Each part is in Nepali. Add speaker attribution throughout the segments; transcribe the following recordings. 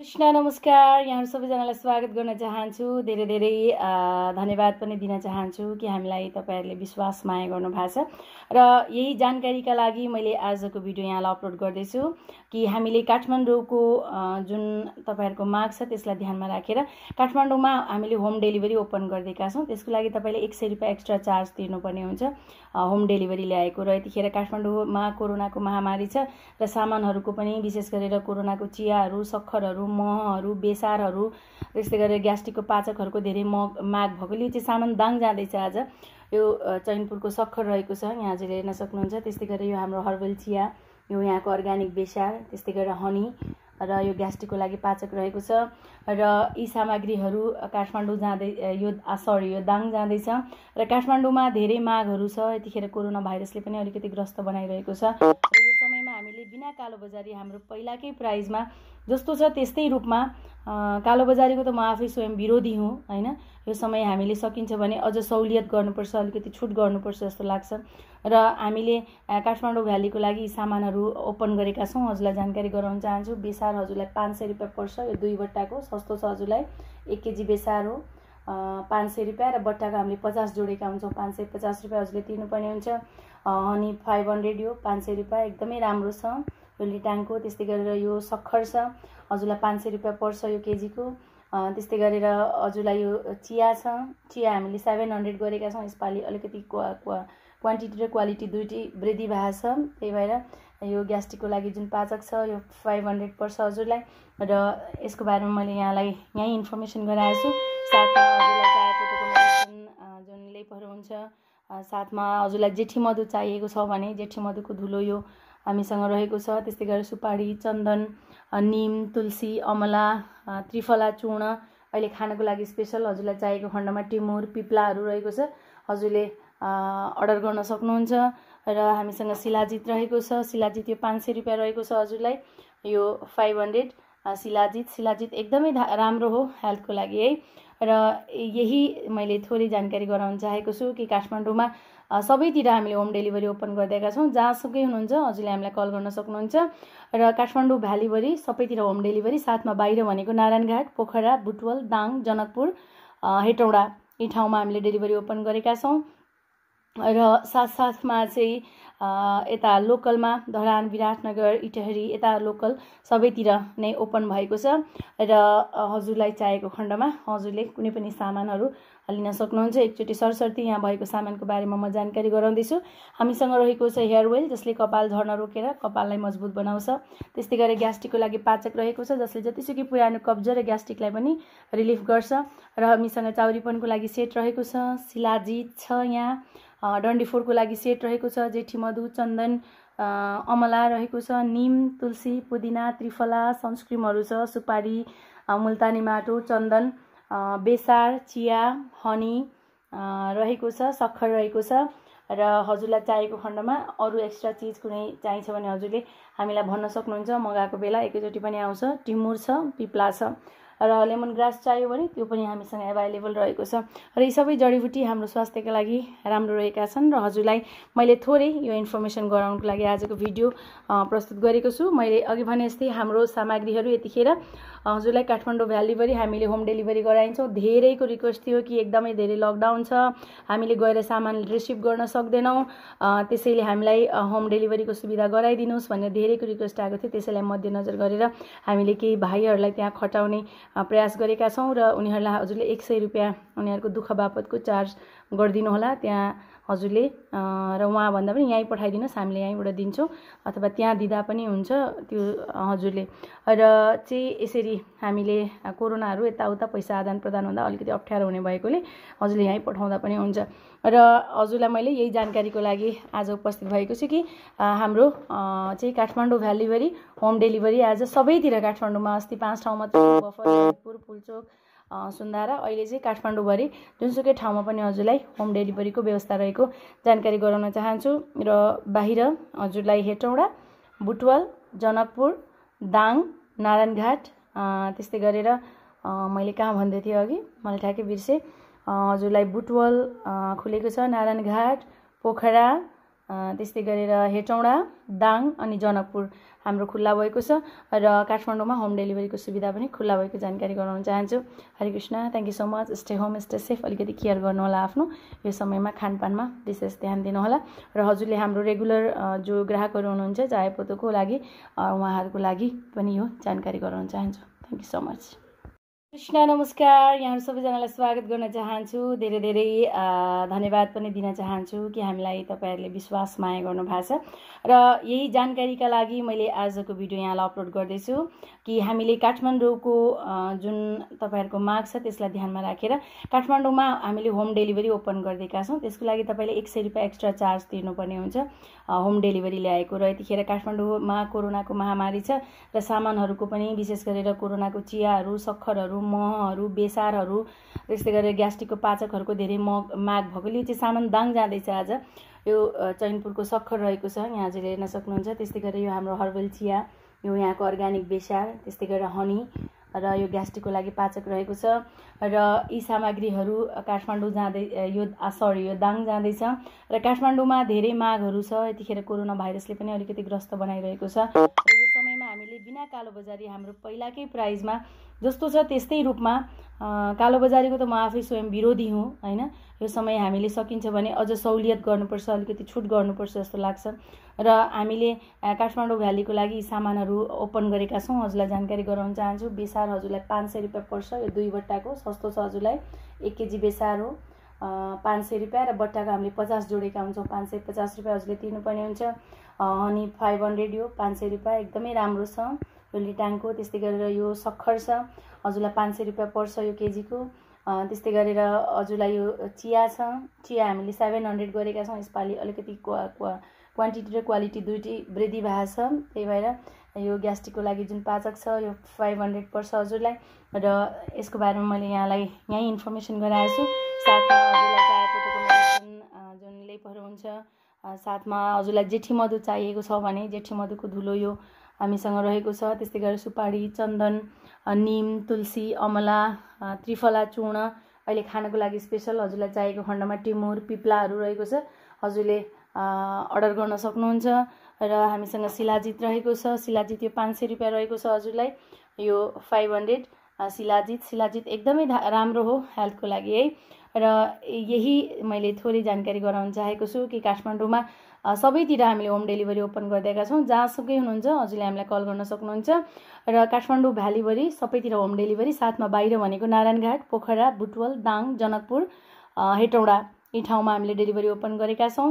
Speaker 1: कृष्ण नमस्कार यहाँहरू सबैजनालाई स्वागत गर्न चाहन्छु धेरै धेरै धन्यवाद पनि दिन चाहन्छु कि हामीलाई तपाईँहरूले विश्वास माया गर्नु भएको छ र यही जानकारीका लागि मैले आजको भिडियो यहाँलाई अपलोड गर्दैछु कि हामीले काठमाडौँको जुन तपाईँहरूको माग छ त्यसलाई ध्यानमा राखेर काठमाडौँमा हामीले होम डेलिभरी ओपन गरिदिएका छौँ त्यसको लागि तपाईँले एक सय रुपियाँ एक्स्ट्रा चार्ज तिर्नुपर्ने हुन्छ होम डेलिभरी ल्याएको र यतिखेर काठमाडौँमा कोरोनाको महामारी छ र सामानहरूको पनि विशेष गरेर कोरोनाको चियाहरू सक्खरहरू महहरू बेसारहरू त्यस्तै गरेर ग्यास्ट्रिकको पाचकहरूको धेरै म माग भएकोले चाहिँ सामान दाङ जाँदैछ आज यो चैनपुरको सक्खर रहेको छ यहाँ हजुर हेर्न सक्नुहुन्छ त्यस्तै गरेर यो हाम्रो हर्बल चिया यो यहाँको अर्ग्यानिक बेसार त्यस्तै गरेर हनी र यो ग्यास्ट्रिकको लागि पाचक रहेको छ र यी सामग्रीहरू काठमाडौँ जाँदै यो सरी यो दाङ जाँदैछ र काठमाडौँमा धेरै मागहरू छ यतिखेर कोरोना भाइरसले पनि अलिकति ग्रस्त बनाइरहेको छ र यो समयमा हामीले बिना कालो बजारी हाम्रो पहिलाकै प्राइजमा जस्तो छ त्यस्तै रूपमा कालोबजारीको त म आफै स्वयं विरोधी हुँ होइन यो समय हामीले सकिन्छ भने अझ सहुलियत गर्नुपर्छ अलिकति छुट गर्नुपर्छ जस्तो लाग्छ र हामीले काठमाडौँ भ्यालीको लागि सामानहरू ओपन गरेका छौँ हजुरलाई जानकारी गराउन चाहन्छु बेसार हजुरलाई पाँच सय रुपियाँ पर्छ यो दुई बट्टाको सस्तो छ हजुरलाई एक केजी बेसार हो पाँच सय रुपियाँ र बट्टाको हामीले पचास जोडेका हुन्छौँ पाँच सय पचास रुपियाँ हजुरले तिर्नुपर्ने हुन्छ हनी फाइभ हन्ड्रेड यो पाँच सय रुपियाँ एकदमै राम्रो छ लोलिटाङको त्यस्तै गरेर यो सक्खर छ हजुरलाई पाँच सय रुपियाँ पर्छ यो केजीको त्यस्तै गरेर हजुरलाई यो चिया छ चिया हामीले सेभेन हन्ड्रेड गरेका छौँ यसपालि अलिकति क्वा क्वा क्वान्टिटी र क्वालिटी दुइटै वृद्धि भएको छ त्यही भएर यो ग्यास्ट्रिकको लागि जुन पाचक छ यो फाइभ हन्ड्रेड पर्छ हजुरलाई र यसको बारेमा मैले यहाँलाई यहीँ इन्फर्मेसन गराएको छु साथमा हजुरलाई जुन लेपहरू हुन्छ साथमा हजुरलाई जेठी मधु चाहिएको छ भने जेठी मधुको धुलो यो हामीसँग रहेको छ त्यस्तै गरेर सुपारी चन्दन निम तुलसी अमला त्रिफला चूर्ण अहिले खानको लागि स्पेसल हजुरलाई चाहिएको खण्डमा टिमुर पिप्लाहरू रहेको छ हजुरले अर्डर गर्न सक्नुहुन्छ र हामीसँग शिलाजित रहेको छ शिलाजित यो पाँच सय रुपियाँ रहेको छ हजुरलाई यो फाइभ हन्ड्रेड शिलाजित शिलाजित एकदमै राम्रो हो हेल्थको लागि है र यही मैले थोरै जानकारी गराउन चाहेको छु कि काठमाडौँमा सबैतिर हामीले होम डेलिभरी ओपन गरिदिएका छौँ जहाँसुकै हुनुहुन्छ हजुरले हामीलाई कल गर्न सक्नुहुन्छ र काठमाडौँ भ्यालीभरि सबैतिर होम डेलिभरी साथमा बाहिर भनेको नारायणघाट पोखरा बुटवल दाङ जनकपुर हेटौँडा यी ठाउँमा हामीले डेलिभरी ओपन गरेका छौँ र साथसाथमा चाहिँ यता लोकलमा धरान विराटनगर इटहरी यता लोकल सबैतिर नै ओपन भएको छ र हजुरलाई चाहेको खण्डमा हजुरले कुनै पनि सामानहरू लिन सक्नुहुन्छ एकचोटि सरसर्ती यहाँ भएको सामानको बारेमा म जानकारी गराउँदैछु हामीसँग रहेको छ हेयर ओइल जसले कपाल झर्न रोकेर कपाललाई मजबुत बनाउँछ त्यस्तै गरेर ग्यास्ट्रिकको लागि पाचक रहेको छ जसले जतिसुकै पुरानो कब्ज र ग्यास्ट्रिकलाई पनि रिलिफ गर्छ र हामीसँग चाउरीपनको लागि सेट रहेको छ शिलाजित छ यहाँ फोरको लागि सेट रहेको छ जेठी मधु चन्दन अमला रहेको छ निम तुलसी पुदिना त्रिफला सनस्क्रिमहरू छ सुपारी मुल्तानी माटो चन्दन बेसार चिया हनी रहेको छ सक्खर रहेको छ र हजुरलाई चाहिएको खण्डमा अरू एक्स्ट्रा चिज कुनै चाहिन्छ भने हजुरले हामीलाई भन्न सक्नुहुन्छ मगाएको बेला एकैचोटि पनि आउँछ टिमुर छ पिप्ला छ र लेमन ग्रास चाहियो भने त्यो पनि हामीसँग एभाइलेबल रहेको छ र यी सबै जडीबुटी हाम्रो स्वास्थ्यको लागि राम्रो रहेका छन् र हजुरलाई मैले थोरै यो इन्फर्मेसन गराउनुको लागि आजको भिडियो प्रस्तुत गरेको छु मैले अघि भने जस्तै हाम्रो सामग्रीहरू यतिखेर हजुरलाई काठमाडौँ भ्यालीभरि हामीले होम डेलिभरी गराइन्छौँ धेरैको रिक्वेस्ट थियो कि एकदमै धेरै लकडाउन छ हामीले गएर सामान रिसिभ गर्न सक्दैनौँ त्यसैले हामीलाई होम डेलिभरीको सुविधा गराइदिनुहोस् भनेर धेरैको रिक्वेस्ट आएको थियो त्यसैलाई मध्यनजर गरेर हामीले केही भाइहरूलाई त्यहाँ खटाउने प्रयास गरेका छौँ र उनीहरूलाई हजुरले एक सय रुपियाँ उनीहरूको दुःख बापतको चार्ज गरिदिनुहोला त्यहाँ हजुरले र उहाँभन्दा पनि यहीँ पठाइदिनुहोस् हामीले यहीँबाट दिन्छौँ अथवा त्यहाँ दिँदा पनि हुन्छ त्यो हजुरले र चाहिँ यसरी हामीले कोरोनाहरू यताउता पैसा आदान प्रदान हुँदा अलिकति अप्ठ्यारो हुने भएकोले हजुरले यहीँ पठाउँदा पनि हुन्छ र हजुरलाई मैले यही जानकारीको लागि आज उपस्थित भएको छु कि हाम्रो चाहिँ काठमाडौँ भ्यालीभरि होम डेलिभरी आज सबैतिर काठमाडौँमा अस्ति पाँच ठाउँमा बफर पुलचोक सुन्दा र अहिले चाहिँ काठमाडौँभरि जुनसुकै ठाउँमा पनि हजुरलाई होम डेलिभरीको व्यवस्था रहेको जानकारी गराउन चाहन्छु र बाहिर हजुरलाई हेटौँडा बुटवल जनकपुर दाङ नारायणघाट त्यस्तै गरेर मैले कहाँ भन्दै थिएँ अघि मैले ठ्याक्कै बिर्सेँ हजुरलाई बुटवल खुलेको छ नारायणघाट पोखरा त्यस्तै गरेर हेटौँडा दाङ अनि जनकपुर हाम्रो खुल्ला भएको छ र काठमाडौँमा होम डेलिभरीको सुविधा पनि खुल्ला भएको जानकारी गराउन चाहन्छु Hare Krishna thank you so much stay home stay safe अलिकति केयर गर्नुहोला आफ्नो यो समयमा खानपानमा विशेष ध्यान दिनुहोला र हजुरले हाम्रो रेगुलर जो ग्राहकहरू हुनुहुन्छ चाहे पोतोको लागि उहाँहरूको लागि पनि यो जानकारी गराउन चाहन्छु thank you so much Krishna नमस्कार यहाँहरू सबैजनालाई स्वागत गर्न चाहन्छु धेरै धेरै धन्यवाद पनि दिन चाहन्छु कि हामीलाई तपाईँहरूले विश्वास माया गर्नु भएको छ र यही जानकारीका लागि मैले आजको भिडियो यहाँलाई अपलोड गर्दैछु कि हामीले काठमाडौँको जुन तपाईँहरूको माग छ त्यसलाई ध्यानमा राखेर काठमाडौँमा हामीले होम डेलिभरी ओपन गरिदिएका छौँ त्यसको लागि तपाईँले एक सय रुपियाँ एक्स्ट्रा चार्ज तिर्नुपर्ने हुन्छ होम डेलिभरी ल्याएको र यतिखेर काठमाडौँमा कोरोनाको महामारी छ र सामानहरूको पनि विशेष गरेर कोरोनाको चियाहरू सक्खरहरू पाचकहरू महहरू बेसारहरू त्यस्तै गरेर ग्यास्ट्रिकको पाचकहरूको धेरै मग माग भएकोले यो चाहिँ सामान दाङ जाँदैछ आज यो चैनपुरको सक्खर रहेको छ यहाँ हजुर हेर्न सक्नुहुन्छ त्यस्तै गरेर यो हाम्रो हर्बल चिया यो यहाँको अर्ग्यानिक बेसार त्यस्तै गरेर हनी र यो ग्यास्ट्रिकको लागि पाचक रहेको छ र यी सामग्रीहरू काठमाडौँ जाँदै यो सरी यो दाङ जाँदैछ र काठमाडौँमा धेरै मागहरू छ यतिखेर कोरोना भाइरसले पनि अलिकति ग्रस्त बनाइरहेको छ बिना कालोबजारी हाम्रो पहिलाकै प्राइजमा जस्तो छ त्यस्तै रूपमा कालोबजारीको त म आफै स्वयं विरोधी हुँ होइन यो समय हामीले सकिन्छ भने अझ सहुलियत गर्नुपर्छ अलिकति छुट गर्नुपर्छ जस्तो लाग्छ र हामीले काठमाडौँ भ्यालीको लागि सामानहरू ओपन गरेका छौँ हजुरलाई जानकारी गराउन चाहन्छु बेसार हजुरलाई पाँच सय रुपियाँ पर्छ यो दुई बट्टाको सस्तो छ हजुरलाई एक केजी बेसार हो पाँच सय रुपियाँ र बट्टाको हामीले पचास जोडेका हुन्छौँ पाँच सय पचास रुपियाँ हजुरले तिर्नुपर्ने हुन्छ हनी फाइभ हन्ड्रेड यो पाँच सय रुपियाँ एकदमै राम्रो छ लिटाङको त्यस्तै गरेर यो सक्खर छ हजुरलाई पाँच सय रुपियाँ पर्छ यो केजीको त्यस्तै गरेर हजुरलाई यो चिया छ चिया हामीले सेभेन हन्ड्रेड गरेका छौँ यसपालि अलिकति क्वा क्वा क्वान्टिटी र क्वालिटी दुइटै वृद्धि भएको छ त्यही भएर यो ग्यास्ट्रिकको लागि जुन पाचक छ यो फाइभ हन्ड्रेड पर्छ हजुरलाई र यसको बारेमा मैले यहाँलाई यहीँ इन्फर्मेसन गराएको छु साथमा हजुरलाई जुन लेपहरू हुन्छ साथमा हजुरलाई जेठी मधु चाहिएको छ भने जेठी मधुको धुलो यो हामीसँग रहेको छ त्यस्तै गरेर सुपारी चन्दन निम तुलसी अमला त्रिफला चूर्ण अहिले खानको लागि स्पेसल हजुरलाई चाहिएको खण्डमा टिमुर पिप्लाहरू रहेको छ हजुरले अर्डर गर्न सक्नुहुन्छ र हामीसँग शिलाजित रहेको छ शिलाजित यो पाँच सय रुपियाँ रहेको छ हजुरलाई यो फाइभ हन्ड्रेड शिलाजित शिलाजित एकदमै राम्रो हो हेल्थको लागि है र यही मैले थोरै जानकारी गराउन चाहेको छु कि काठमाडौँमा सबैतिर हामीले होम डेलिभरी ओपन गरिदिएका छौँ जहाँसुकै हुनुहुन्छ हजुरले हामीलाई कल गर्न सक्नुहुन्छ र काठमाडौँ भ्यालीभरि सबैतिर होम डेलिभरी साथमा बाहिर भनेको नारायणघाट पोखरा बुटवल दाङ जनकपुर हेटौँडा यी ठाउँमा हामीले डेलिभरी ओपन गरेका छौँ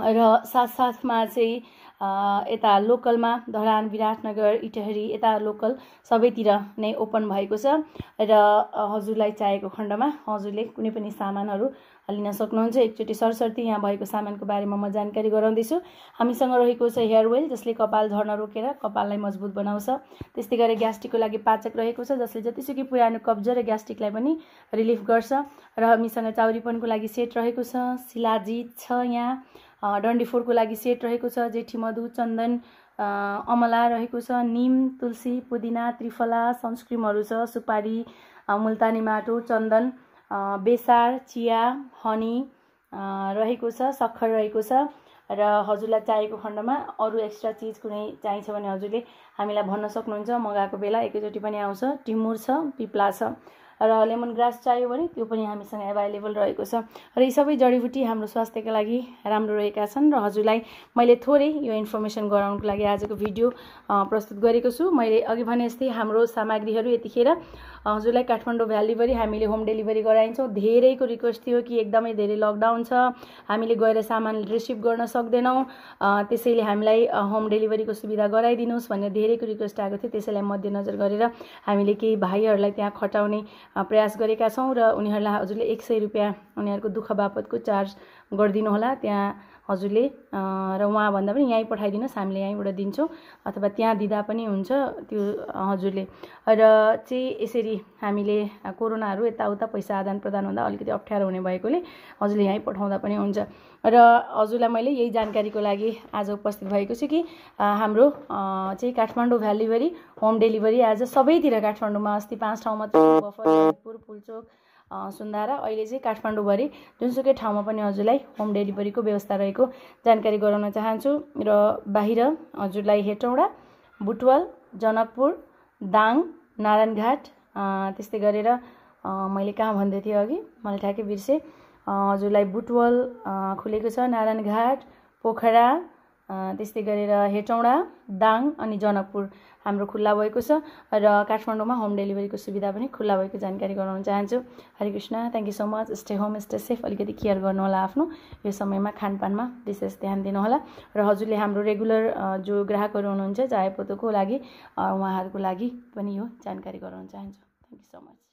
Speaker 1: र साथसाथमा चाहिँ यता लोकलमा धरान विराटनगर इटहरी यता लोकल सबैतिर नै ओपन भएको छ र हजुरलाई चाहेको खण्डमा हजुरले कुनै पनि सामानहरू लिन सक्नुहुन्छ एकचोटि सरसर्ती यहाँ भएको सामानको बारेमा म जानकारी गराउँदैछु हामीसँग रहेको छ हेयर ओइल जसले कपाल झर्न रोकेर कपाललाई मजबुत बनाउँछ त्यस्तै गरेर ग्यास्ट्रिकको लागि पाचक रहेको छ जसले जतिसुकै पुरानो कब्ज र ग्यास्ट्रिकलाई पनि रिलिफ गर्छ र हामीसँग चाउरीपनको लागि सेट रहेको छ शिलाजित छ यहाँ डन्डीफोरको लागि सेट रहेको छ जेठी मधु चन्दन अमला रहेको छ निम तुलसी पुदिना त्रिफला सनस्क्रिमहरू छ सुपारी मुल्तानी माटो चन्दन बेसार चिया हनी रहेको छ सक्खर रहेको छ र हजुरलाई चाहिएको खण्डमा अरू एक्स्ट्रा चिज कुनै चाहिन्छ भने हजुरले हामीलाई भन्न सक्नुहुन्छ मगाएको बेला एकैचोटि पनि आउँछ टिमुर छ पिप्ला छ र लेमन ग्रास चाहियो भने त्यो पनि हामीसँग एभाइलेबल रहेको छ र यी सबै जडीबुटी हाम्रो स्वास्थ्यको लागि राम्रो रहेका छन् र हजुरलाई मैले थोरै यो इन्फर्मेसन गराउनुको लागि आजको भिडियो प्रस्तुत गरेको छु मैले अघि भने जस्तै हाम्रो सामग्रीहरू यतिखेर हजुरलाई काठमाडौँ भ्यालीभरि हामीले होम डेलिभरी गराइन्छौँ धेरैको रिक्वेस्ट थियो कि एकदमै धेरै लकडाउन छ हामीले गएर सामान रिसिभ गर्न सक्दैनौँ त्यसैले हामीलाई होम डेलिभरीको सुविधा गराइदिनुहोस् भनेर धेरैको रिक्वेस्ट आएको थियो त्यसैलाई मध्यनजर गरेर हामीले केही भाइहरूलाई त्यहाँ खटाउने प्रयास गरेका छौँ र उनीहरूलाई हजुरले एक सय रुपियाँ उनीहरूको दुःख बापतको चार्ज गरिदिनुहोला त्यहाँ हजुरले र उहाँभन्दा पनि यहीँ पठाइदिनुहोस् हामीले यहीँबाट दिन्छौँ अथवा त्यहाँ दिँदा पनि हुन्छ त्यो हजुरले र चाहिँ यसरी हामीले कोरोनाहरू यताउता पैसा आदान प्रदानभन्दा अलिकति अप्ठ्यारो हुने भएकोले हजुरले यहीँ पठाउँदा पनि हुन्छ र हजुरलाई मैले यही जानकारीको लागि आज उपस्थित भएको छु कि हाम्रो चाहिँ काठमाडौँ भ्यालीभरि होम डेलिभरी आज सबैतिर काठमाडौँमा अस्ति पाँच ठाउँमा बफर ललितपुर पुलचोक सुन्दा र अहिले चाहिँ काठमाडौँभरि जुनसुकै ठाउँमा पनि हजुरलाई होम डेलिभरीको व्यवस्था रहेको जानकारी गराउन चाहन्छु र बाहिर हजुरलाई हेटौँडा बुटवल जनकपुर दाङ नारायणघाट त्यस्तै गरेर मैले कहाँ भन्दै थिएँ अघि मैले ठ्याक्कै बिर्सेँ हजुरलाई बुटवल खुलेको छ नारायणघाट पोखरा त्यस्तै गरेर हेटौँडा दाङ अनि जनकपुर हाम्रो खुल्ला भएको छ र काठमाडौँमा होम डेलिभरीको सुविधा पनि खुल्ला भएको जानकारी गराउन चाहन्छु Hare Krishna thank you so much stay home stay safe अलिकति केयर गर्नुहोला आफ्नो यो समयमा खानपानमा विशेष ध्यान दिनुहोला र हजुरले हाम्रो रेगुलर जो ग्राहकहरू हुनुहुन्छ चाहे पोतोको लागि उहाँहरूको लागि पनि यो जानकारी गराउन चाहन्छु थ्याङ्क यू सो मच